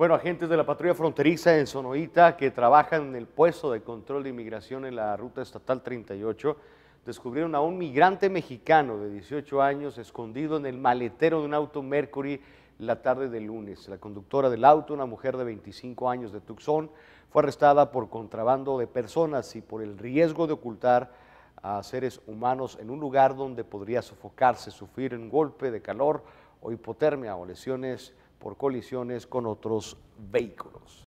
Bueno, agentes de la patrulla fronteriza en Sonoita que trabajan en el puesto de control de inmigración en la ruta estatal 38 descubrieron a un migrante mexicano de 18 años escondido en el maletero de un auto Mercury la tarde del lunes. La conductora del auto, una mujer de 25 años de Tucson, fue arrestada por contrabando de personas y por el riesgo de ocultar a seres humanos en un lugar donde podría sofocarse, sufrir un golpe de calor o hipotermia o lesiones por colisiones con otros vehículos.